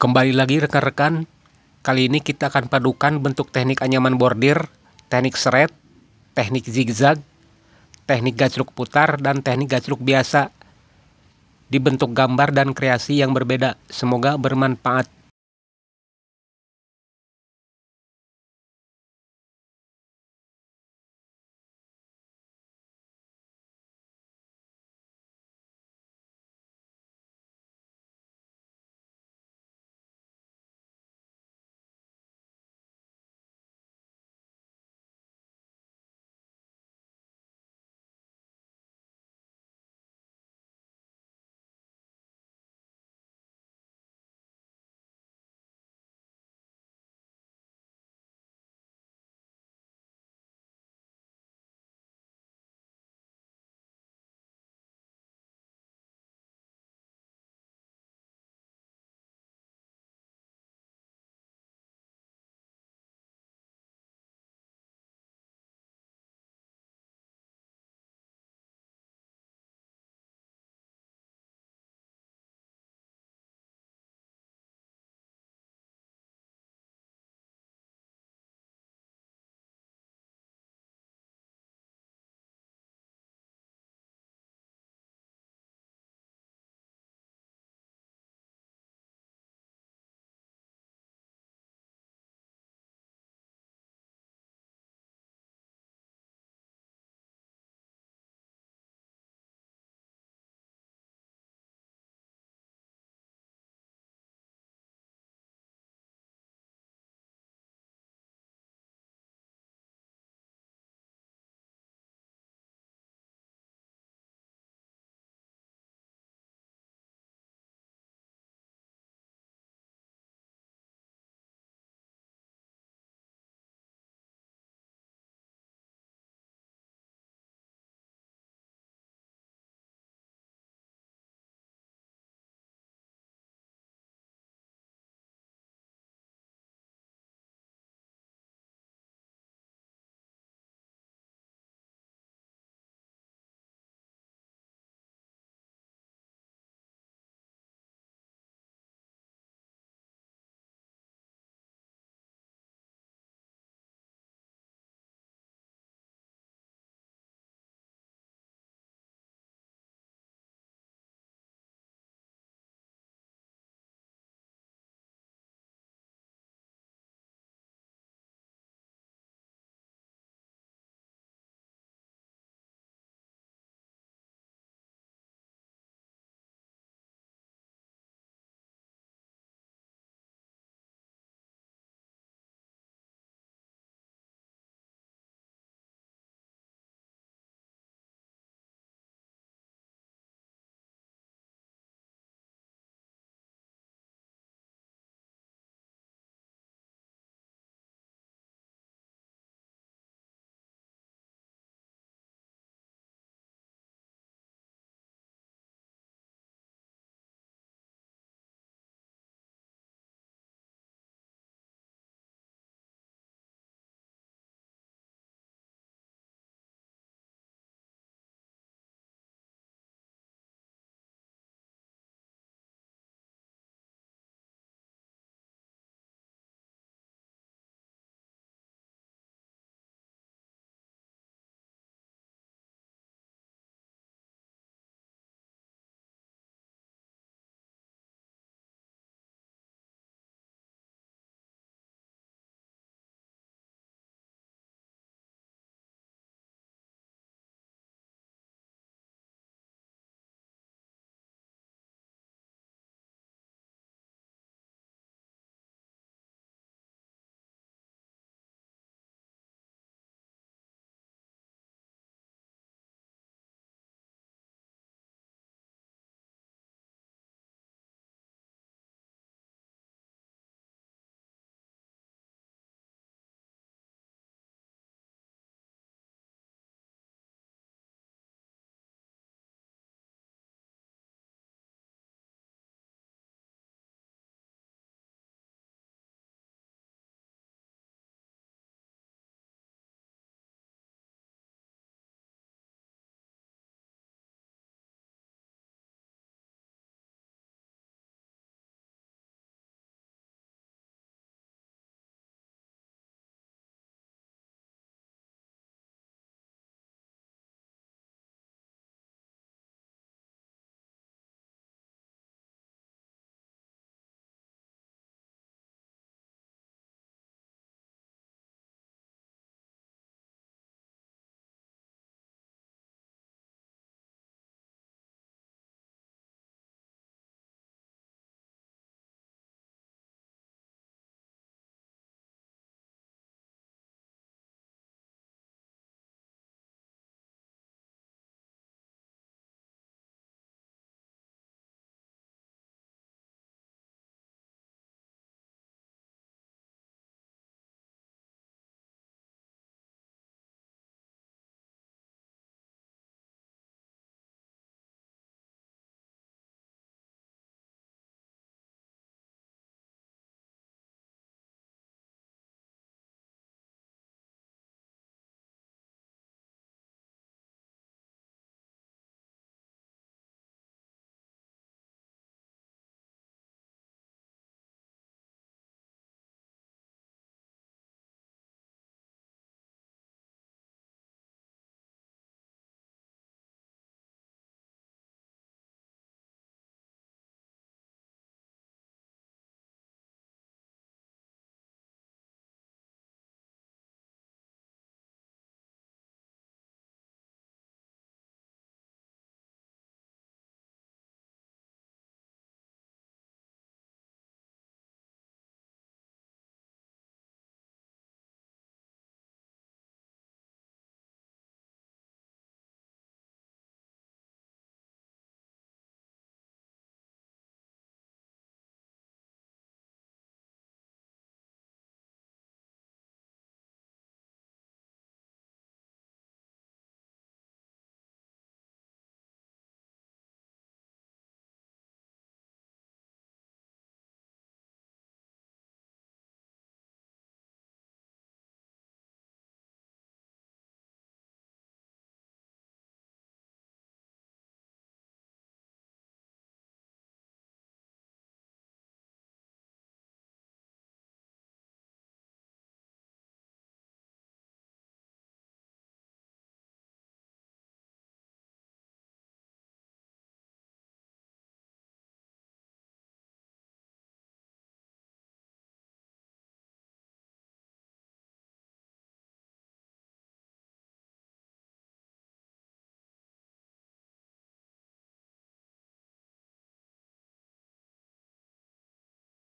Kembali lagi rekan-rekan, kali ini kita akan padukan bentuk teknik anyaman bordir, teknik seret, teknik zigzag, teknik gacruk putar, dan teknik gacruk biasa. Dibentuk gambar dan kreasi yang berbeda, semoga bermanfaat.